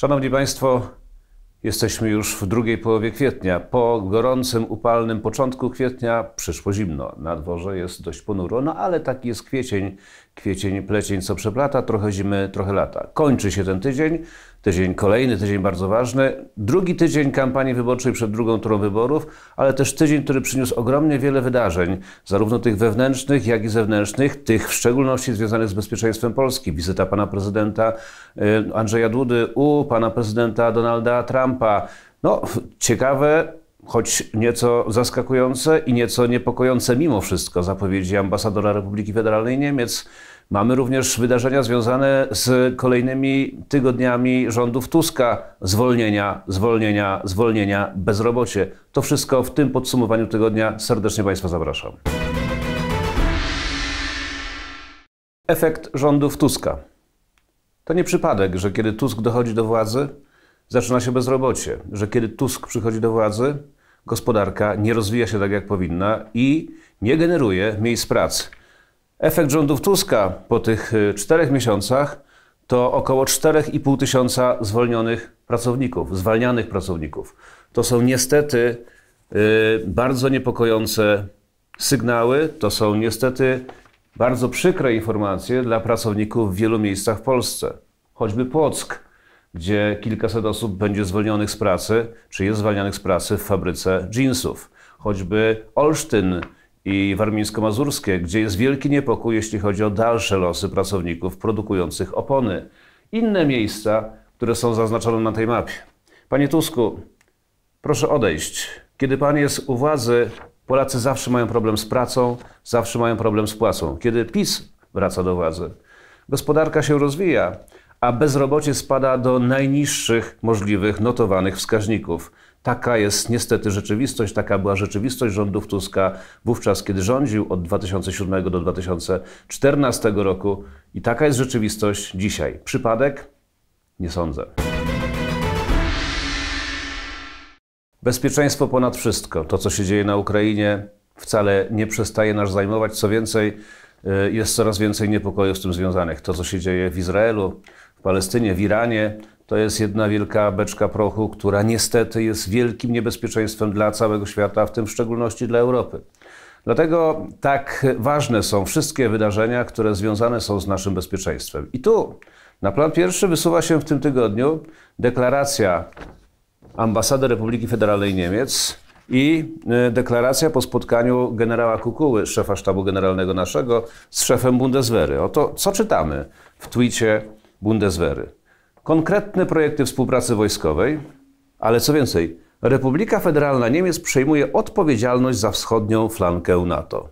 Szanowni Państwo, jesteśmy już w drugiej połowie kwietnia. Po gorącym, upalnym początku kwietnia przyszło zimno. Na dworze jest dość ponuro, no ale taki jest kwiecień. Kwiecień, plecień, co przeplata, trochę zimy, trochę lata. Kończy się ten tydzień tydzień kolejny, tydzień bardzo ważny. Drugi tydzień kampanii wyborczej przed drugą turą wyborów, ale też tydzień, który przyniósł ogromnie wiele wydarzeń, zarówno tych wewnętrznych, jak i zewnętrznych, tych w szczególności związanych z bezpieczeństwem Polski. Wizyta pana prezydenta y, Andrzeja Dudy u pana prezydenta Donalda Trumpa. No, ciekawe, choć nieco zaskakujące i nieco niepokojące mimo wszystko zapowiedzi ambasadora Republiki Federalnej Niemiec Mamy również wydarzenia związane z kolejnymi tygodniami rządów Tuska. Zwolnienia, zwolnienia, zwolnienia, bezrobocie. To wszystko w tym podsumowaniu tygodnia. Serdecznie Państwa zapraszam. Efekt rządów Tuska. To nie przypadek, że kiedy Tusk dochodzi do władzy, zaczyna się bezrobocie, że kiedy Tusk przychodzi do władzy, gospodarka nie rozwija się tak, jak powinna i nie generuje miejsc pracy. Efekt rządów Tuska po tych y, czterech miesiącach to około 4,5 tysiąca zwolnionych pracowników, zwalnianych pracowników. To są niestety y, bardzo niepokojące sygnały, to są niestety bardzo przykre informacje dla pracowników w wielu miejscach w Polsce. Choćby Płock, gdzie kilkaset osób będzie zwolnionych z pracy, czy jest zwalnianych z pracy w fabryce jeansów. Choćby Olsztyn, i warmińsko-mazurskie, gdzie jest wielki niepokój, jeśli chodzi o dalsze losy pracowników produkujących opony. Inne miejsca, które są zaznaczone na tej mapie. Panie Tusku, proszę odejść. Kiedy pan jest u władzy, Polacy zawsze mają problem z pracą, zawsze mają problem z płacą. Kiedy PiS wraca do władzy, gospodarka się rozwija, a bezrobocie spada do najniższych możliwych notowanych wskaźników. Taka jest niestety rzeczywistość, taka była rzeczywistość rządów Tuska wówczas, kiedy rządził od 2007 do 2014 roku i taka jest rzeczywistość dzisiaj. Przypadek? Nie sądzę. Bezpieczeństwo ponad wszystko. To, co się dzieje na Ukrainie, wcale nie przestaje nas zajmować. Co więcej, y, jest coraz więcej niepokojów z tym związanych. To, co się dzieje w Izraelu, w Palestynie, w Iranie, to jest jedna wielka beczka prochu, która niestety jest wielkim niebezpieczeństwem dla całego świata, w tym w szczególności dla Europy. Dlatego tak ważne są wszystkie wydarzenia, które związane są z naszym bezpieczeństwem. I tu na plan pierwszy wysuwa się w tym tygodniu deklaracja ambasady Republiki Federalnej Niemiec i e, deklaracja po spotkaniu generała Kukuły, szefa sztabu generalnego naszego, z szefem Bundeswehry. Oto co czytamy w twicie Bundeswehry konkretne projekty współpracy wojskowej, ale co więcej, Republika Federalna Niemiec przejmuje odpowiedzialność za wschodnią flankę NATO.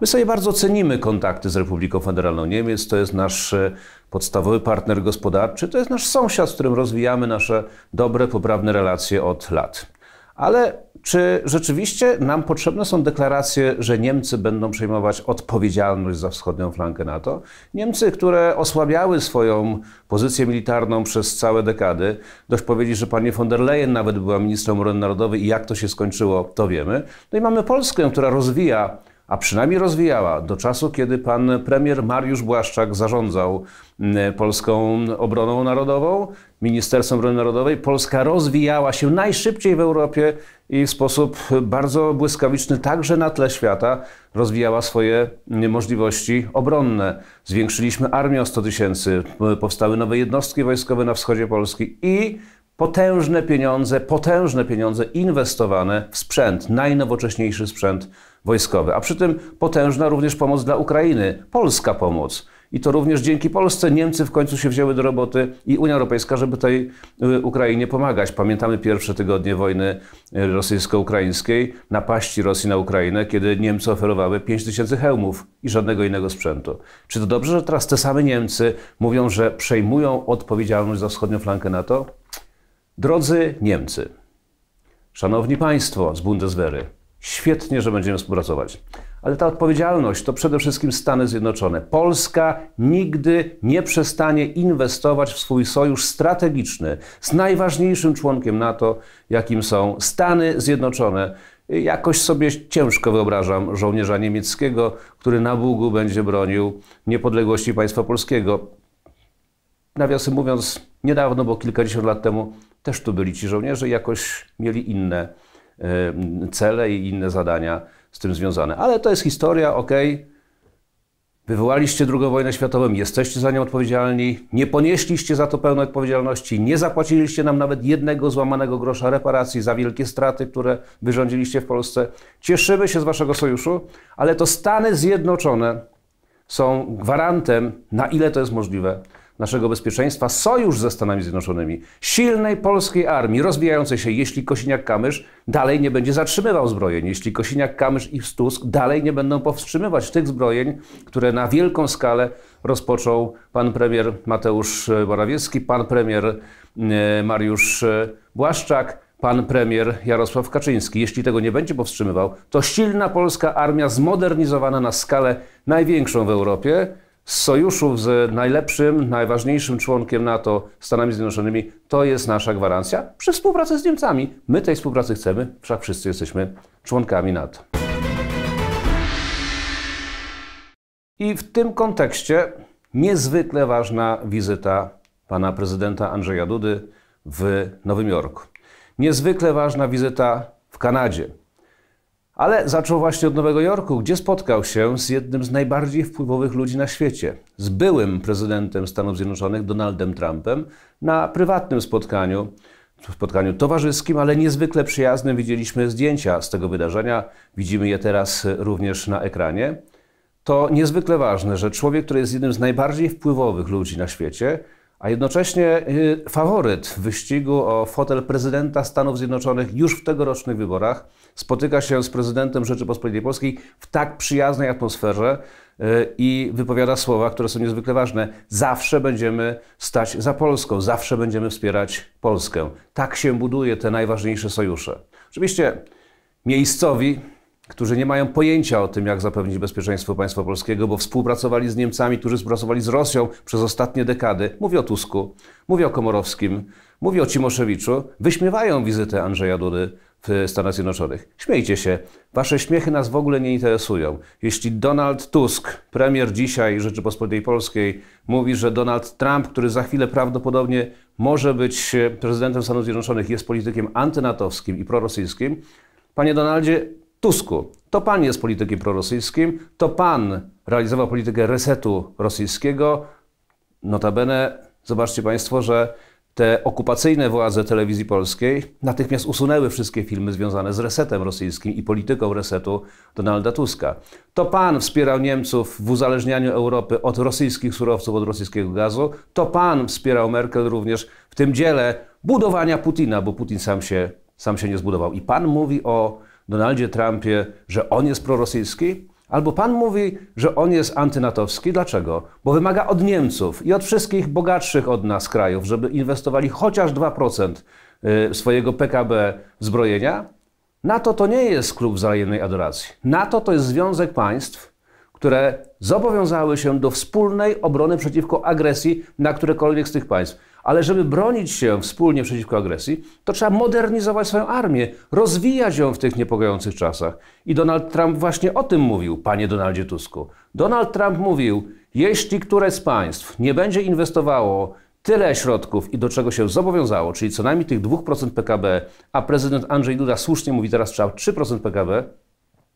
My sobie bardzo cenimy kontakty z Republiką Federalną Niemiec. To jest nasz e, podstawowy partner gospodarczy, to jest nasz sąsiad, z którym rozwijamy nasze dobre, poprawne relacje od lat. Ale czy rzeczywiście nam potrzebne są deklaracje, że Niemcy będą przejmować odpowiedzialność za wschodnią flankę NATO? Niemcy, które osłabiały swoją pozycję militarną przez całe dekady, dość powiedzieć, że pani von der Leyen nawet była ministrem obrony narodowej i jak to się skończyło, to wiemy. No i mamy Polskę, która rozwija a przynajmniej rozwijała do czasu, kiedy pan premier Mariusz Błaszczak zarządzał mm, polską obroną narodową, Ministerstwem Obrony Narodowej. Polska rozwijała się najszybciej w Europie i w sposób bardzo błyskawiczny, także na tle świata, rozwijała swoje mm, możliwości obronne. Zwiększyliśmy armię o 100 tysięcy, powstały nowe jednostki wojskowe na wschodzie Polski i potężne pieniądze, potężne pieniądze inwestowane w sprzęt, najnowocześniejszy sprzęt wojskowe, a przy tym potężna również pomoc dla Ukrainy, polska pomoc. I to również dzięki Polsce Niemcy w końcu się wzięły do roboty i Unia Europejska, żeby tej y, Ukrainie pomagać. Pamiętamy pierwsze tygodnie wojny y, rosyjsko-ukraińskiej, napaści Rosji na Ukrainę, kiedy Niemcy oferowały 5 tysięcy hełmów i żadnego innego sprzętu. Czy to dobrze, że teraz te same Niemcy mówią, że przejmują odpowiedzialność za wschodnią flankę NATO? Drodzy Niemcy, szanowni państwo z Bundeswehry, Świetnie, że będziemy współpracować. Ale ta odpowiedzialność to przede wszystkim Stany Zjednoczone. Polska nigdy nie przestanie inwestować w swój sojusz strategiczny z najważniejszym członkiem NATO, jakim są Stany Zjednoczone. Jakoś sobie ciężko wyobrażam żołnierza niemieckiego, który na Bugu będzie bronił niepodległości państwa polskiego. Nawiasem mówiąc, niedawno, bo kilkadziesiąt lat temu, też tu byli ci żołnierze, jakoś mieli inne E, cele i inne zadania z tym związane. Ale to jest historia, ok. Wywołaliście II wojnę światową, jesteście za nią odpowiedzialni, nie ponieśliście za to pełnej odpowiedzialności, nie zapłaciliście nam nawet jednego złamanego grosza reparacji za wielkie straty, które wyrządziliście w Polsce. Cieszymy się z waszego sojuszu, ale to Stany Zjednoczone są gwarantem, na ile to jest możliwe, naszego bezpieczeństwa, sojusz ze Stanami Zjednoczonymi, silnej polskiej armii rozwijającej się, jeśli Kosiniak-Kamysz dalej nie będzie zatrzymywał zbrojeń, jeśli Kosiniak-Kamysz i Stusk dalej nie będą powstrzymywać tych zbrojeń, które na wielką skalę rozpoczął pan premier Mateusz Morawiecki, pan premier e, Mariusz e, Błaszczak, pan premier Jarosław Kaczyński. Jeśli tego nie będzie powstrzymywał, to silna polska armia zmodernizowana na skalę największą w Europie z sojuszu z najlepszym, najważniejszym członkiem NATO, Stanami Zjednoczonymi, to jest nasza gwarancja przy współpracy z Niemcami. My tej współpracy chcemy, wszak wszyscy jesteśmy członkami NATO. I w tym kontekście niezwykle ważna wizyta pana prezydenta Andrzeja Dudy w Nowym Jorku. Niezwykle ważna wizyta w Kanadzie, ale zaczął właśnie od Nowego Jorku, gdzie spotkał się z jednym z najbardziej wpływowych ludzi na świecie, z byłym prezydentem Stanów Zjednoczonych Donaldem Trumpem, na prywatnym spotkaniu, spotkaniu towarzyskim, ale niezwykle przyjaznym. Widzieliśmy zdjęcia z tego wydarzenia, widzimy je teraz również na ekranie. To niezwykle ważne, że człowiek, który jest jednym z najbardziej wpływowych ludzi na świecie, a jednocześnie y, faworyt wyścigu o fotel prezydenta Stanów Zjednoczonych już w tegorocznych wyborach spotyka się z prezydentem Rzeczypospolitej Polskiej w tak przyjaznej atmosferze y, i wypowiada słowa, które są niezwykle ważne. Zawsze będziemy stać za Polską, zawsze będziemy wspierać Polskę. Tak się buduje te najważniejsze sojusze. Oczywiście miejscowi którzy nie mają pojęcia o tym, jak zapewnić bezpieczeństwo państwa polskiego, bo współpracowali z Niemcami, którzy współpracowali z Rosją przez ostatnie dekady. Mówię o Tusku, mówię o Komorowskim, mówię o Cimoszewiczu. Wyśmiewają wizytę Andrzeja Dudy w Stanach Zjednoczonych. Śmiejcie się. Wasze śmiechy nas w ogóle nie interesują. Jeśli Donald Tusk, premier dzisiaj Rzeczypospolitej Polskiej, mówi, że Donald Trump, który za chwilę prawdopodobnie może być e, prezydentem Stanów Zjednoczonych, jest politykiem antynatowskim i prorosyjskim, panie Donaldzie, Tusku. To pan jest politykiem prorosyjskim, to pan realizował politykę resetu rosyjskiego. Notabene, zobaczcie państwo, że te okupacyjne władze telewizji polskiej natychmiast usunęły wszystkie filmy związane z resetem rosyjskim i polityką resetu Donalda Tuska. To pan wspierał Niemców w uzależnianiu Europy od rosyjskich surowców, od rosyjskiego gazu. To pan wspierał Merkel również w tym dziele budowania Putina, bo Putin sam się, sam się nie zbudował. I pan mówi o Donaldzie Trumpie, że on jest prorosyjski? Albo pan mówi, że on jest antynatowski. Dlaczego? Bo wymaga od Niemców i od wszystkich bogatszych od nas krajów, żeby inwestowali chociaż 2% y, swojego PKB w zbrojenia? NATO to nie jest klub wzajemnej adoracji. NATO to jest związek państw, które zobowiązały się do wspólnej obrony przeciwko agresji na którekolwiek z tych państw. Ale żeby bronić się wspólnie przeciwko agresji, to trzeba modernizować swoją armię, rozwijać ją w tych niepokojących czasach. I Donald Trump właśnie o tym mówił, panie Donaldzie Tusku. Donald Trump mówił, jeśli któreś z państw nie będzie inwestowało tyle środków i do czego się zobowiązało, czyli co najmniej tych 2% PKB, a prezydent Andrzej Duda słusznie mówi teraz trzeba 3% PKB,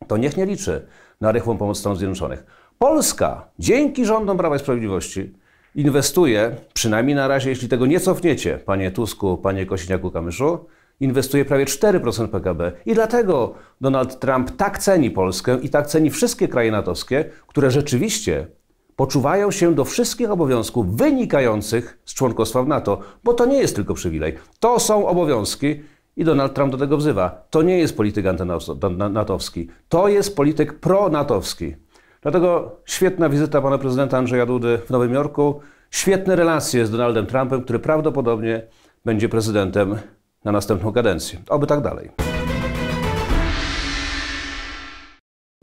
to niech nie liczy na rychłą pomoc Stanów Zjednoczonych. Polska dzięki rządom Prawa i Sprawiedliwości inwestuje, przynajmniej na razie, jeśli tego nie cofniecie, panie Tusku, panie Kosiniaku-Kamyszu, inwestuje prawie 4% PKB. I dlatego Donald Trump tak ceni Polskę i tak ceni wszystkie kraje natowskie, które rzeczywiście poczuwają się do wszystkich obowiązków wynikających z członkostwa w NATO, bo to nie jest tylko przywilej. To są obowiązki i Donald Trump do tego wzywa. To nie jest polityk antynatowski, to jest polityk pronatowski. Dlatego świetna wizyta pana prezydenta Andrzeja Dudy w Nowym Jorku, świetne relacje z Donaldem Trumpem, który prawdopodobnie będzie prezydentem na następną kadencję. Oby tak dalej.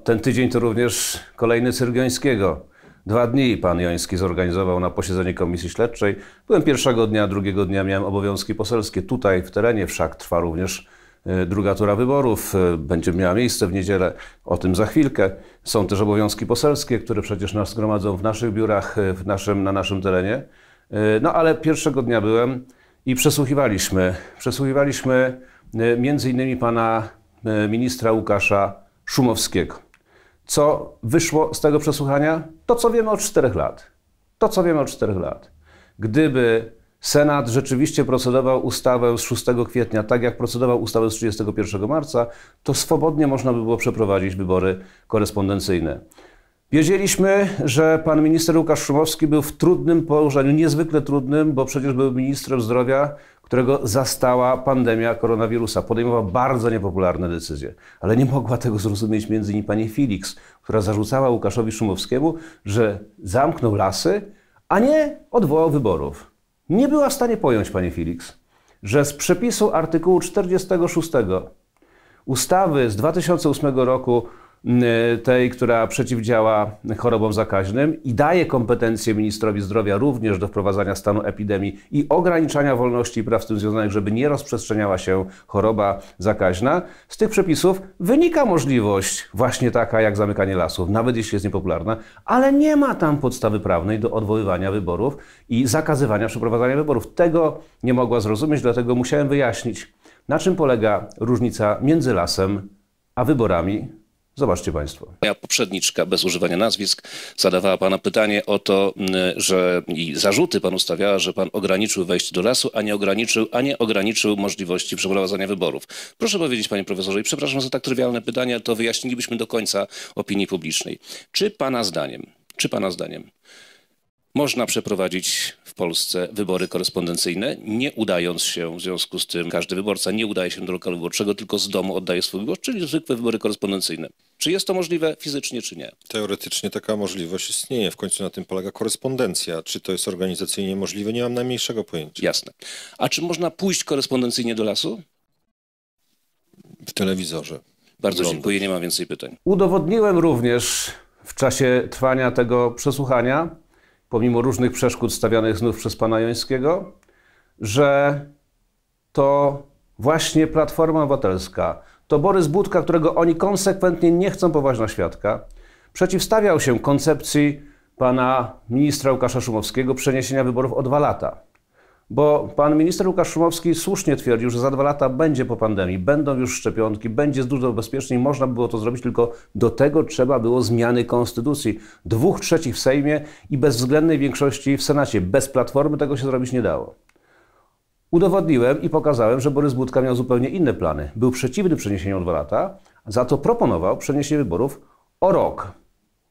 Ten tydzień to również kolejny Jońskiego. Dwa dni pan Joński zorganizował na posiedzenie komisji śledczej. Byłem pierwszego dnia, drugiego dnia miałem obowiązki poselskie. Tutaj w terenie wszak trwa również E, druga tura wyborów e, będzie miała miejsce w niedzielę, o tym za chwilkę. Są też obowiązki poselskie, które przecież nas zgromadzą w naszych biurach, e, w naszym, na naszym terenie. No ale pierwszego dnia byłem i przesłuchiwaliśmy. Przesłuchiwaliśmy między innymi pana ministra Łukasza Szumowskiego. Co wyszło z tego przesłuchania? To, co wiemy od czterech lat. To, co wiemy od czterech lat. Gdyby Senat rzeczywiście procedował ustawę z 6 kwietnia, tak jak procedował ustawę z 31 marca, to swobodnie można by było przeprowadzić wybory korespondencyjne. Wiedzieliśmy, że pan minister Łukasz Szumowski był w trudnym położeniu, niezwykle trudnym, bo przecież był ministrem zdrowia, którego zastała pandemia koronawirusa. Podejmował bardzo niepopularne decyzje, ale nie mogła tego zrozumieć między innymi pani Felix, która zarzucała Łukaszowi Szumowskiemu, że zamknął lasy, a nie odwołał wyborów nie była w stanie pojąć pani Felix, że z przepisu artykułu 46 ustawy z 2008 roku Y, tej, która przeciwdziała chorobom zakaźnym i daje kompetencje ministrowi zdrowia również do wprowadzania stanu epidemii i ograniczania wolności i praw z tym związanych, żeby nie rozprzestrzeniała się choroba zakaźna. Z tych przepisów wynika możliwość właśnie taka jak zamykanie lasów, nawet jeśli jest niepopularna, ale nie ma tam podstawy prawnej do odwoływania wyborów i zakazywania przeprowadzania wyborów. Tego nie mogła zrozumieć, dlatego musiałem wyjaśnić, na czym polega różnica między lasem a wyborami Zobaczcie Państwo. Moja poprzedniczka, bez używania nazwisk, zadawała Pana pytanie o to, mm, że i zarzuty Pan ustawiała, że Pan ograniczył wejście do lasu, a nie ograniczył, a nie ograniczył możliwości przeprowadzania wyborów. Proszę powiedzieć, Panie Profesorze, i przepraszam za tak trywialne pytanie, to wyjaśnilibyśmy do końca opinii publicznej. Czy Pana zdaniem, czy Pana zdaniem można przeprowadzić Polsce wybory korespondencyjne, nie udając się w związku z tym, każdy wyborca nie udaje się do lokalu wyborczego, tylko z domu oddaje swój głos, czyli zwykłe wybory korespondencyjne. Czy jest to możliwe fizycznie, czy nie? Teoretycznie taka możliwość istnieje. W końcu na tym polega korespondencja. Czy to jest organizacyjnie możliwe, nie mam najmniejszego pojęcia. Jasne. A czy można pójść korespondencyjnie do lasu? W telewizorze. Bardzo dziękuję, nie mam więcej pytań. Udowodniłem również w czasie trwania tego przesłuchania, pomimo różnych przeszkód stawianych znów przez pana Jońskiego, że to właśnie Platforma Obywatelska, to Borys Budka, którego oni konsekwentnie nie chcą poważać na świadka, przeciwstawiał się koncepcji pana ministra Łukasza Szumowskiego przeniesienia wyborów o dwa lata. Bo pan minister Łukasz Szumowski słusznie twierdził, że za dwa lata będzie po pandemii, będą już szczepionki, będzie dużo bezpieczniej, można było to zrobić, tylko do tego trzeba było zmiany konstytucji. Dwóch trzecich w Sejmie i bezwzględnej większości w Senacie. Bez platformy tego się zrobić nie dało. Udowodniłem i pokazałem, że Borys Budka miał zupełnie inne plany. Był przeciwny przeniesieniu o dwa lata, za to proponował przeniesienie wyborów o rok.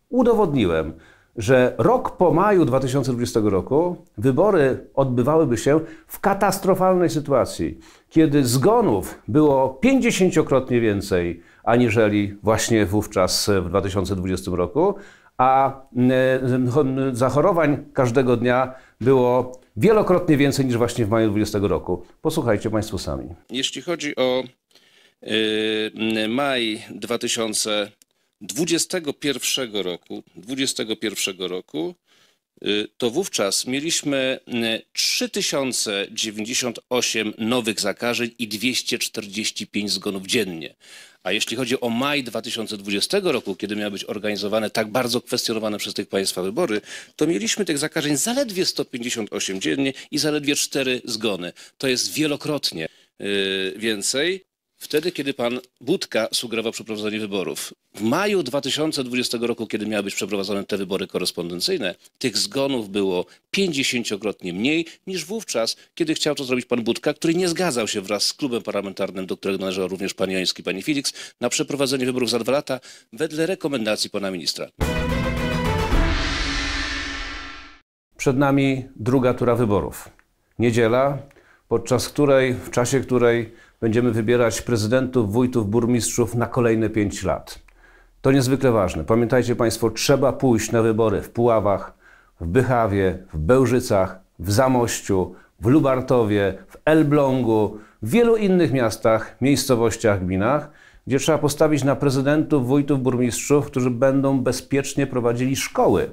Udowodniłem że rok po maju 2020 roku wybory odbywałyby się w katastrofalnej sytuacji, kiedy zgonów było pięćdziesięciokrotnie więcej aniżeli właśnie wówczas w 2020 roku, a mm, zachorowań każdego dnia było wielokrotnie więcej niż właśnie w maju 2020 roku. Posłuchajcie Państwo sami. Jeśli chodzi o y, maj 2020 21 roku, 21 roku y, to wówczas mieliśmy 3098 y, nowych zakażeń i 245 zgonów dziennie. A jeśli chodzi o maj 2020 roku, kiedy miały być organizowane tak bardzo kwestionowane przez tych państwa wybory, to mieliśmy tych zakażeń zaledwie 158 dziennie i zaledwie 4 zgony. To jest wielokrotnie y, więcej. Wtedy, kiedy pan Budka sugerował przeprowadzenie wyborów, w maju 2020 roku, kiedy miały być przeprowadzone te wybory korespondencyjne, tych zgonów było 50-krotnie mniej niż wówczas, kiedy chciał to zrobić pan Budka, który nie zgadzał się wraz z klubem parlamentarnym, do którego należał również pan Joński, pani Felix, na przeprowadzenie wyborów za dwa lata wedle rekomendacji pana ministra. Przed nami druga tura wyborów. Niedziela, podczas której, w czasie której będziemy wybierać prezydentów, wójtów, burmistrzów na kolejne 5 lat. To niezwykle ważne. Pamiętajcie Państwo, trzeba pójść na wybory w Puławach, w Bychawie, w Bełżycach, w Zamościu, w Lubartowie, w Elblągu, w wielu innych miastach, miejscowościach, gminach, gdzie trzeba postawić na prezydentów, wójtów, burmistrzów, którzy będą bezpiecznie prowadzili szkoły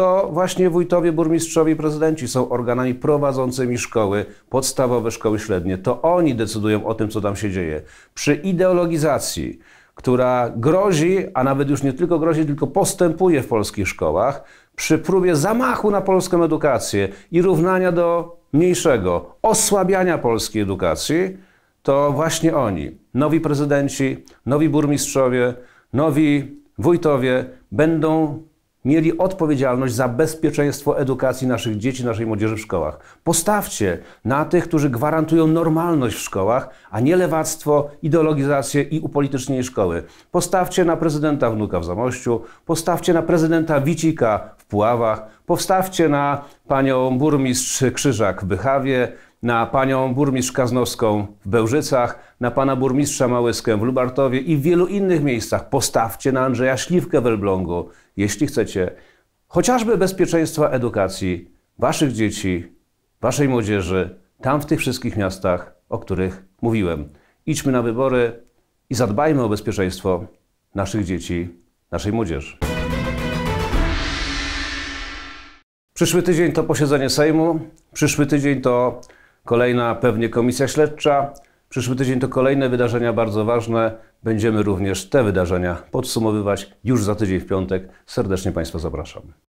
to właśnie wójtowie, burmistrzowie, prezydenci są organami prowadzącymi szkoły, podstawowe szkoły średnie. To oni decydują o tym, co tam się dzieje. Przy ideologizacji, która grozi, a nawet już nie tylko grozi, tylko postępuje w polskich szkołach, przy próbie zamachu na polską edukację i równania do mniejszego, osłabiania polskiej edukacji, to właśnie oni, nowi prezydenci, nowi burmistrzowie, nowi wójtowie, będą mieli odpowiedzialność za bezpieczeństwo edukacji naszych dzieci, naszej młodzieży w szkołach. Postawcie na tych, którzy gwarantują normalność w szkołach, a nie lewactwo, ideologizację i upolitycznienie szkoły. Postawcie na prezydenta Wnuka w Zamościu, postawcie na prezydenta Wicika w Puławach, postawcie na panią burmistrz Krzyżak w Bychawie, na panią burmistrz Kaznowską w Bełżycach, na pana burmistrza Małyskę w Lubartowie i w wielu innych miejscach. Postawcie na Andrzeja Śliwkę w Elblągu, jeśli chcecie. Chociażby bezpieczeństwa edukacji waszych dzieci, waszej młodzieży, tam w tych wszystkich miastach, o których mówiłem. Idźmy na wybory i zadbajmy o bezpieczeństwo naszych dzieci, naszej młodzieży. Przyszły tydzień to posiedzenie Sejmu, przyszły tydzień to Kolejna pewnie komisja śledcza. Przyszły tydzień to kolejne wydarzenia bardzo ważne. Będziemy również te wydarzenia podsumowywać już za tydzień w piątek. Serdecznie Państwa zapraszamy.